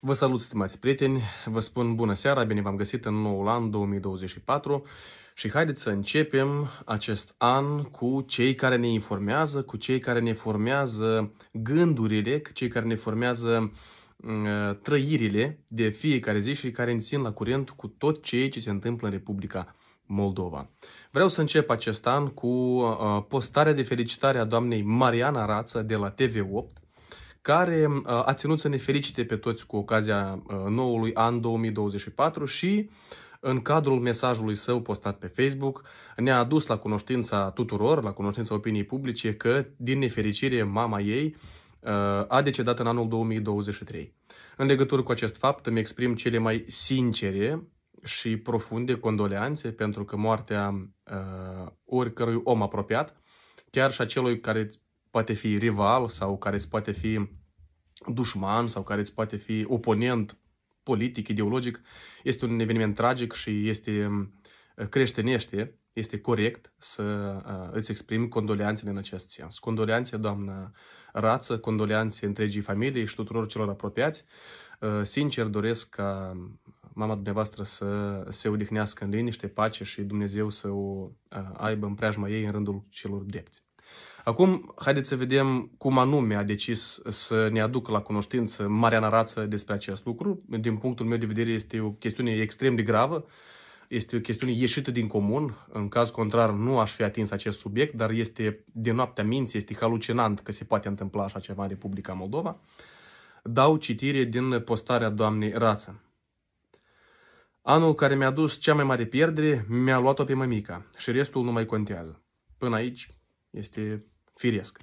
Vă salut, stimați prieteni, vă spun bună seara, bine v-am găsit în noul an 2024 și haideți să începem acest an cu cei care ne informează, cu cei care ne formează gândurile, cu cei care ne formează mm, trăirile de fiecare zi și care ne țin la curent cu tot ceea ce se întâmplă în Republica Moldova. Vreau să încep acest an cu uh, postarea de felicitare a doamnei Mariana Rață de la TV8, care uh, a ținut să ne felicite pe toți cu ocazia uh, noului an 2024 și în cadrul mesajului său postat pe Facebook, ne-a adus la cunoștința tuturor, la cunoștința opiniei publice, că, din nefericire, mama ei uh, a decedat în anul 2023. În legătură cu acest fapt, îmi exprim cele mai sincere și profunde condoleanțe pentru că moartea uh, oricărui om apropiat, chiar și a celui care poate fi rival sau care îți poate fi dușman sau care îți poate fi oponent politic, ideologic, este un eveniment tragic și este uh, creștinește, este corect să uh, îți exprimi condoleanțele în acest sens. Condoleanțe, doamnă Rață, condoleanțe întregii familii și tuturor celor apropiați. Uh, sincer doresc ca mama dumneavoastră să se odihnească în liniște, pace și Dumnezeu să o aibă în preajma ei în rândul celor drepți. Acum, haideți să vedem cum anume a decis să ne aducă la cunoștință marea narață despre acest lucru. Din punctul meu de vedere, este o chestiune extrem de gravă, este o chestiune ieșită din comun. În caz contrar, nu aș fi atins acest subiect, dar este de noaptea minții, este halucinant că se poate întâmpla așa ceva în Republica Moldova. Dau citire din postarea doamnei Rață. Anul care mi-a dus cea mai mare pierdere mi-a luat-o pe mămica și restul nu mai contează. Până aici este Firesc.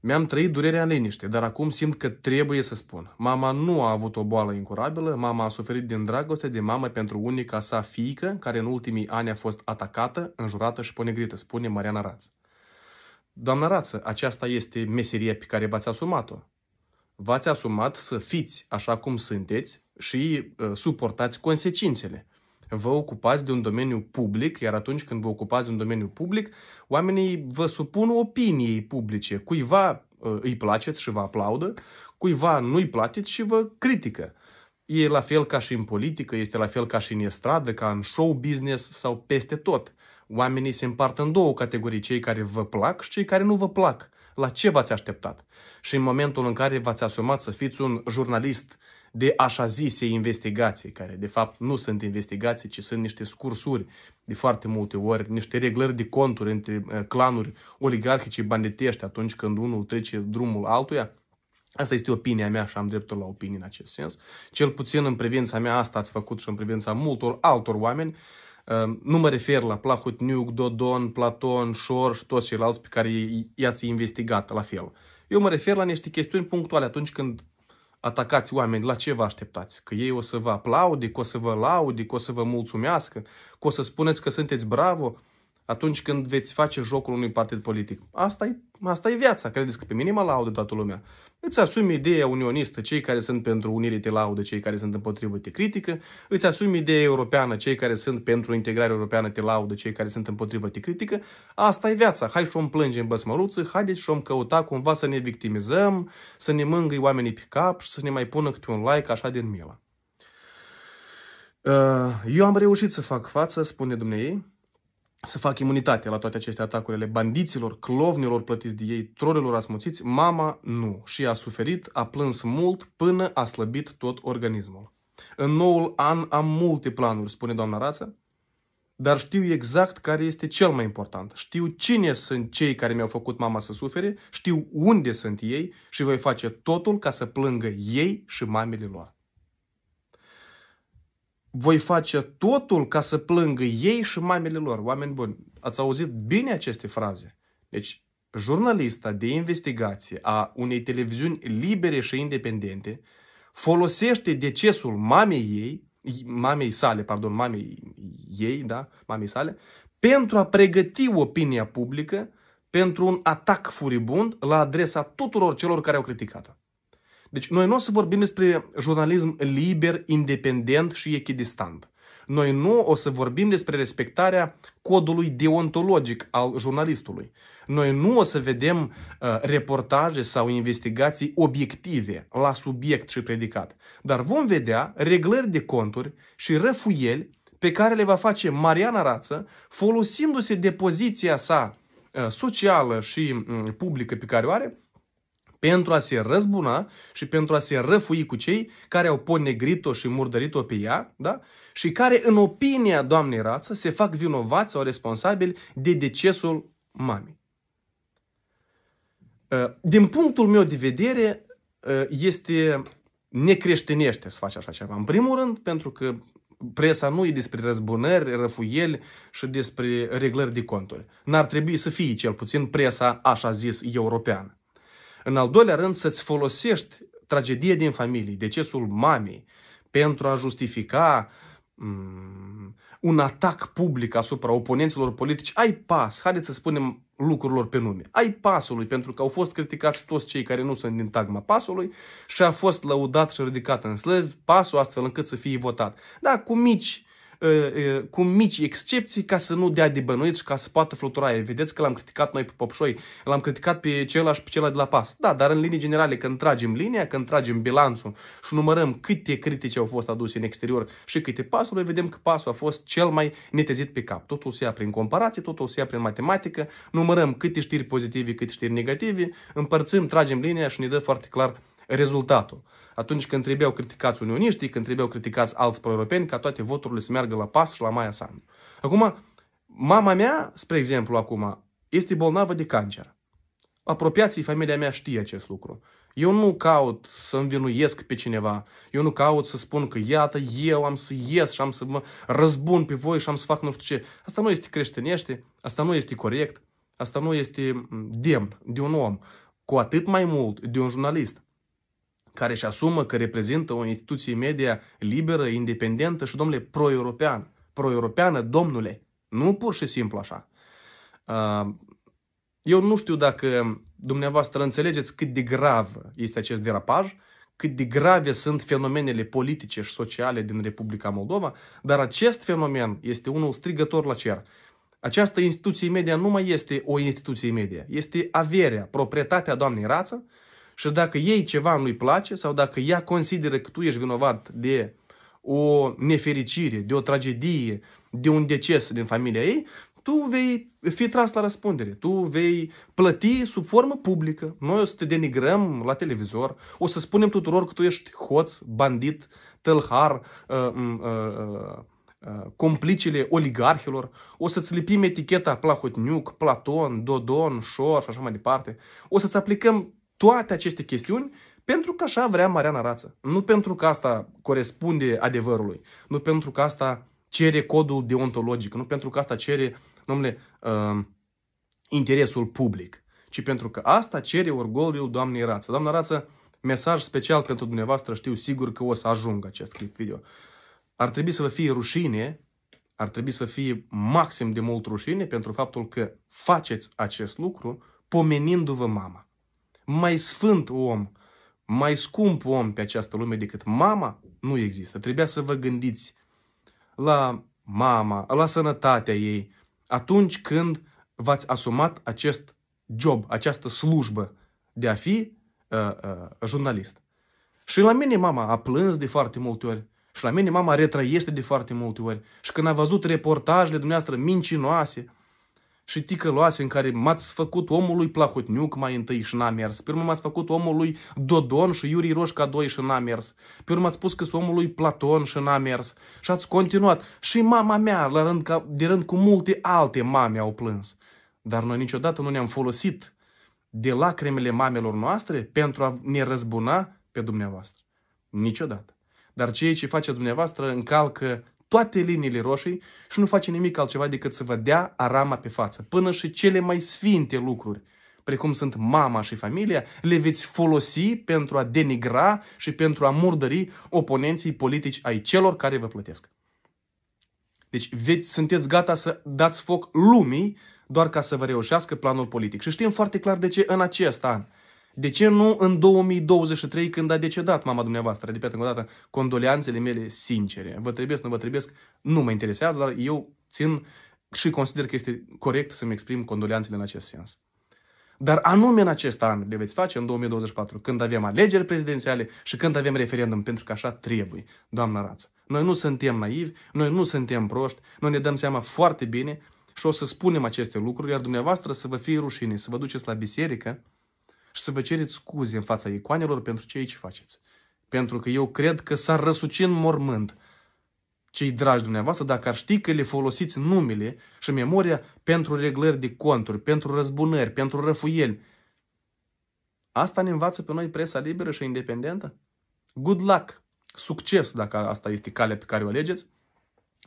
Mi-am trăit durerea în liniște, dar acum simt că trebuie să spun. Mama nu a avut o boală incurabilă, mama a suferit din dragoste de mamă pentru unica sa fiică, care în ultimii ani a fost atacată, înjurată și ponegrită, spune Mariana Raț. Doamna Rață, aceasta este meseria pe care v-ați asumat-o. V-ați asumat să fiți așa cum sunteți și uh, suportați consecințele vă ocupați de un domeniu public, iar atunci când vă ocupați de un domeniu public, oamenii vă supun opiniei publice. Cuiva uh, îi placeți și vă aplaudă, cuiva nu-i placeți și vă critică. E la fel ca și în politică, este la fel ca și în estradă, ca în show business sau peste tot. Oamenii se împart în două categorii, cei care vă plac și cei care nu vă plac. La ce v-ați așteptat? Și în momentul în care v-ați asumat să fiți un jurnalist de așa zise investigații, care de fapt nu sunt investigații, ci sunt niște scursuri de foarte multe ori, niște reglări de conturi între uh, clanuri oligarhice banditești atunci când unul trece drumul altuia, Asta este opinia mea și am dreptul la opinie în acest sens. Cel puțin în privința mea asta ați făcut și în privința multor altor oameni. Uh, nu mă refer la Plahotniuc, Dodon, Platon, Șor și toți ceilalți pe care i-ați investigat la fel. Eu mă refer la niște chestiuni punctuale atunci când atacați oameni, la ce vă așteptați? Că ei o să vă aplaude, că o să vă laude, că o să vă mulțumească, că o să spuneți că sunteți bravo? atunci când veți face jocul unui partid politic. Asta e, asta e viața, credeți că pe mine mă laudă toată lumea. Îți asumi ideea unionistă, cei care sunt pentru unire te laudă, cei care sunt împotrivă te critică. Îți asumi ideea europeană, cei care sunt pentru integrare europeană te laudă, cei care sunt împotrivă te critică. Asta e viața. Hai și om plângem băsmăluță, haideți și om căuta cumva să ne victimizăm, să ne mângâi oamenii pe cap și să ne mai pună câte un like așa din milă. Uh, eu am reușit să fac față, spune dumneavoastră să fac imunitate la toate aceste atacurile bandiților, clovnilor plătiți de ei, trolilor asmuțiți, mama nu. Și a suferit, a plâns mult până a slăbit tot organismul. În noul an am multe planuri, spune doamna Rață, dar știu exact care este cel mai important. Știu cine sunt cei care mi-au făcut mama să sufere, știu unde sunt ei și voi face totul ca să plângă ei și mamele lor voi face totul ca să plângă ei și mamele lor. Oameni buni, ați auzit bine aceste fraze. Deci, jurnalista de investigație a unei televiziuni libere și independente folosește decesul mamei ei, mamei sale, pardon, mamei ei, da, mamei sale, pentru a pregăti opinia publică pentru un atac furibund la adresa tuturor celor care au criticat-o. Deci noi nu o să vorbim despre jurnalism liber, independent și echidistant. Noi nu o să vorbim despre respectarea codului deontologic al jurnalistului. Noi nu o să vedem uh, reportaje sau investigații obiective la subiect și predicat, dar vom vedea reglări de conturi și răfuieli pe care le va face Mariana Rață folosindu-se de poziția sa uh, socială și mm, publică pe care o are pentru a se răzbuna și pentru a se răfui cu cei care au ponegrit-o și murdărit-o pe ea, da? și care, în opinia doamnei rață, se fac vinovați sau responsabili de decesul mamei. Uh, din punctul meu de vedere, uh, este necreștinește să faci așa ceva. În primul rând, pentru că presa nu e despre răzbunări, răfuieli și despre reglări de conturi. N-ar trebui să fie cel puțin presa, așa zis, europeană. În al doilea rând, să-ți folosești tragedia din familie, decesul mamei, pentru a justifica um, un atac public asupra oponenților politici, ai pas, haideți să spunem lucrurilor pe nume, ai pasului, pentru că au fost criticați toți cei care nu sunt din tagma pasului și a fost lăudat și ridicat în slăvi pasul astfel încât să fie votat. Da, cu mici cu mici excepții ca să nu dea de bănuit și ca să poată flutura. Vedeți că l-am criticat noi pe Popșoi, l-am criticat pe celălalt și pe celălalt de la pas. Da, dar în linii generale, când tragem linia, când tragem bilanțul și numărăm câte critici au fost aduse în exterior și câte pasuri, vedem că pasul a fost cel mai netezit pe cap. Totul se ia prin comparație, totul se ia prin matematică, numărăm câte știri pozitive, câte știri negative, împărțim, tragem linia și ne dă foarte clar rezultatul. Atunci când trebuiau criticați unioniștii, când trebuiau criticați alți proeuropeni, europeni ca toate voturile să meargă la PAS și la Maia Sandu. Acum, mama mea, spre exemplu, acum, este bolnavă de cancer. Apropiații familia mea știe acest lucru. Eu nu caut să învinuiesc pe cineva. Eu nu caut să spun că iată, eu am să ies și am să mă răzbun pe voi și am să fac nu știu ce. Asta nu este creștinește, asta nu este corect, asta nu este demn de un om. Cu atât mai mult de un jurnalist care își asumă că reprezintă o instituție media liberă, independentă și, domnule, pro-europeană. Pro-europeană, domnule. Nu pur și simplu așa. Eu nu știu dacă dumneavoastră înțelegeți cât de grav este acest derapaj, cât de grave sunt fenomenele politice și sociale din Republica Moldova, dar acest fenomen este unul strigător la cer. Această instituție media nu mai este o instituție media, este averea, proprietatea doamnei Rață, și dacă ei ceva nu-i place sau dacă ea consideră că tu ești vinovat de o nefericire, de o tragedie, de un deces din familia ei, tu vei fi tras la răspundere, tu vei plăti sub formă publică, noi o să te denigrăm la televizor, o să spunem tuturor că tu ești hoț, bandit, tălhar, uh, mm, uh, uh, uh complicile oligarhilor, o să-ți lipim eticheta Plahotniuc, Platon, Dodon, Șor și așa mai departe, o să-ți aplicăm toate aceste chestiuni pentru că așa vrea Mariana Rață. Nu pentru că asta corespunde adevărului. Nu pentru că asta cere codul deontologic. Nu pentru că asta cere, domnule, uh, interesul public. Ci pentru că asta cere orgoliul doamnei Rață. Doamna Rață, mesaj special pentru dumneavoastră, știu sigur că o să ajung acest clip video. Ar trebui să vă fie rușine, ar trebui să fie maxim de mult rușine pentru faptul că faceți acest lucru pomenindu-vă mama mai sfânt om, mai scump om pe această lume decât mama, nu există. Trebuia să vă gândiți la mama, la sănătatea ei, atunci când v-ați asumat acest job, această slujbă de a fi uh, uh, jurnalist. Și la mine mama a plâns de foarte multe ori. Și la mine mama retrăiește de foarte multe ori. Și când a văzut reportajele dumneavoastră mincinoase, și ticăloase în care m-ați făcut omului Plahotniuc mai întâi și n-a mers. Pe urmă m-ați făcut omului Dodon și Iuri Roșca 2 și n-a mers. Pe urmă ați spus că sunt omului Platon și n-a mers. Și ați continuat. Și mama mea, la rând, ca, de rând cu multe alte mame au plâns. Dar noi niciodată nu ne-am folosit de lacrimile mamelor noastre pentru a ne răzbuna pe dumneavoastră. Niciodată. Dar ceea ce face dumneavoastră încalcă toate liniile roșii și nu face nimic altceva decât să vă dea arama pe față. Până și cele mai sfinte lucruri, precum sunt mama și familia, le veți folosi pentru a denigra și pentru a murdări oponenții politici ai celor care vă plătesc. Deci veți, sunteți gata să dați foc lumii doar ca să vă reușească planul politic. Și știm foarte clar de ce în acest an de ce nu în 2023 când a decedat mama dumneavoastră? Repet încă o dată, condoleanțele mele sincere. Vă trebuie, nu vă trebuie, nu mă interesează, dar eu țin și consider că este corect să-mi exprim condoleanțele în acest sens. Dar anume în acest an le veți face în 2024, când avem alegeri prezidențiale și când avem referendum, pentru că așa trebuie, doamna Rață. Noi nu suntem naivi, noi nu suntem proști, noi ne dăm seama foarte bine și o să spunem aceste lucruri, iar dumneavoastră să vă fie rușine, să vă duceți la biserică, și să vă cereți scuze în fața icoanelor pentru ce aici faceți. Pentru că eu cred că s-ar răsuci în mormânt cei dragi dumneavoastră dacă ar ști că le folosiți numele și memoria pentru reglări de conturi, pentru răzbunări, pentru răfuieli. Asta ne învață pe noi presa liberă și independentă? Good luck! Succes dacă asta este calea pe care o alegeți.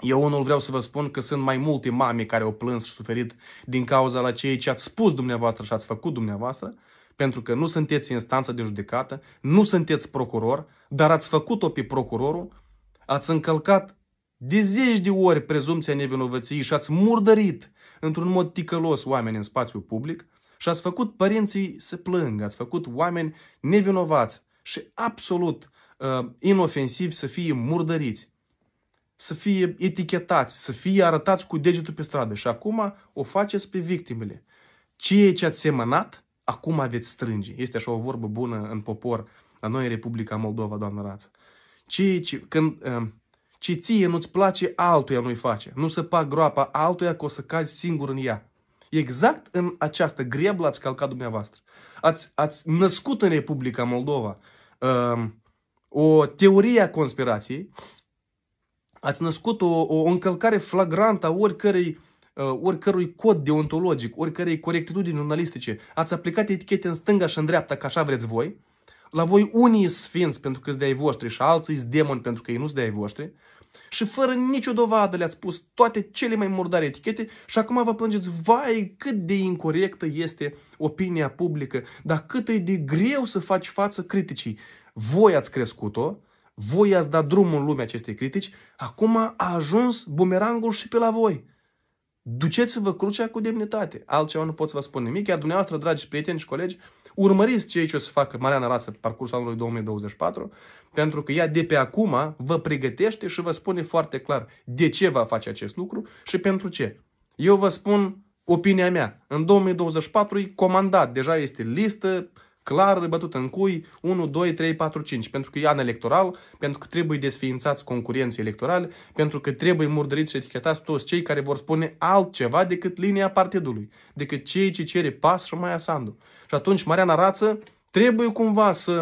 Eu unul vreau să vă spun că sunt mai multe mame care au plâns și suferit din cauza la ceea ce ați spus dumneavoastră și ați făcut dumneavoastră pentru că nu sunteți instanță de judecată, nu sunteți procuror, dar ați făcut-o pe procurorul, ați încălcat de zeci de ori prezumția nevinovăției și ați murdărit într-un mod ticălos oameni în spațiu public și ați făcut părinții să plângă, ați făcut oameni nevinovați și absolut uh, inofensivi să fie murdăriți, să fie etichetați, să fie arătați cu degetul pe stradă. Și acum o faceți pe victimele. Ceea ce ați semănat, acum veți strânge. Este așa o vorbă bună în popor, la noi în Republica Moldova, doamnă Rață. Ce, ce, când, uh, ce ție nu-ți place, altuia nu-i face. Nu se pac groapa altuia că o să cazi singur în ea. Exact în această greblă ați calcat dumneavoastră. Ați, ați născut în Republica Moldova um, o teorie a conspirației, ați născut o, o încălcare flagrantă a oricărei uh, Uh, oricărui cod deontologic, oricărei corectitudini jurnalistice, ați aplicat etichete în stânga și în dreapta, ca așa vreți voi, la voi unii sfinți pentru că de ai voștri și alții sunt demoni pentru că ei nu sunt de ai voștri, și fără nicio dovadă le-ați pus toate cele mai murdare etichete și acum vă plângeți, vai cât de incorrectă este opinia publică, dar cât e de greu să faci față criticii. Voi ați crescut-o, voi ați dat drumul în lumea acestei critici, acum a ajuns bumerangul și pe la voi. Duceți-vă crucea cu demnitate. Altceva nu pot să vă spun nimic. Iar dumneavoastră, dragi prieteni și colegi, urmăriți ce aici o să facă Mariana Rață pe parcursul anului 2024, pentru că ea de pe acum vă pregătește și vă spune foarte clar de ce va face acest lucru și pentru ce. Eu vă spun opinia mea. În 2024 e comandat, deja este listă, clar bătută în cui 1, 2, 3, 4, 5, pentru că e an electoral, pentru că trebuie desființați concurenții electorale, pentru că trebuie murdăriți și etichetați toți cei care vor spune altceva decât linia partidului, decât cei ce cere PAS și mai Sandu. Și atunci Mariana Rață trebuie cumva să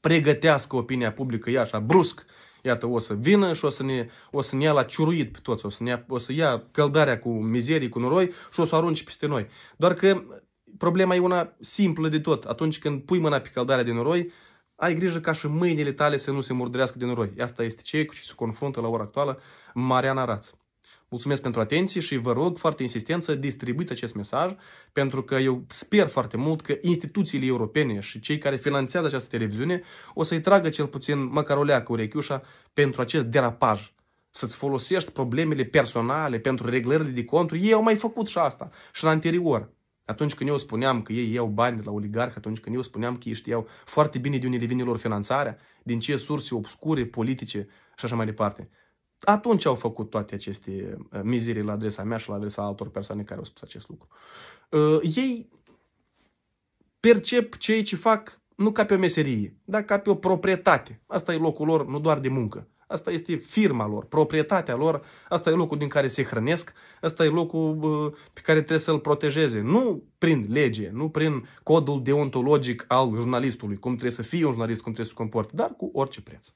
pregătească opinia publică, ea așa, brusc, iată, o să vină și o să ne, o să ne ia la ciuruit pe toți, o să, ne ia, o să ia căldarea cu mizerii, cu noroi și o să o arunci peste noi. Doar că problema e una simplă de tot. Atunci când pui mâna pe căldarea de noroi, ai grijă ca și mâinile tale să nu se murdărească de noroi. Asta este ce cu ce se confruntă la ora actuală Mariana Raț. Mulțumesc pentru atenție și vă rog foarte insistent să distribuiți acest mesaj, pentru că eu sper foarte mult că instituțiile europene și cei care finanțează această televiziune o să-i tragă cel puțin măcar o leacă urechiușa pentru acest derapaj să-ți folosești problemele personale pentru reglările de conturi. Ei au mai făcut și asta și în anterior. Atunci când eu spuneam că ei iau bani de la oligarhi, atunci când eu spuneam că ei știau foarte bine de unde le vine lor finanțarea, din ce surse obscure, politice și așa mai departe. Atunci au făcut toate aceste uh, mizerii la adresa mea și la adresa altor persoane care au spus acest lucru. Uh, ei percep cei ce fac nu ca pe o meserie, dar ca pe o proprietate. Asta e locul lor, nu doar de muncă. Asta este firma lor, proprietatea lor, asta e locul din care se hrănesc, asta e locul pe care trebuie să-l protejeze. Nu prin lege, nu prin codul deontologic al jurnalistului, cum trebuie să fie un jurnalist, cum trebuie să se comporte, dar cu orice preț.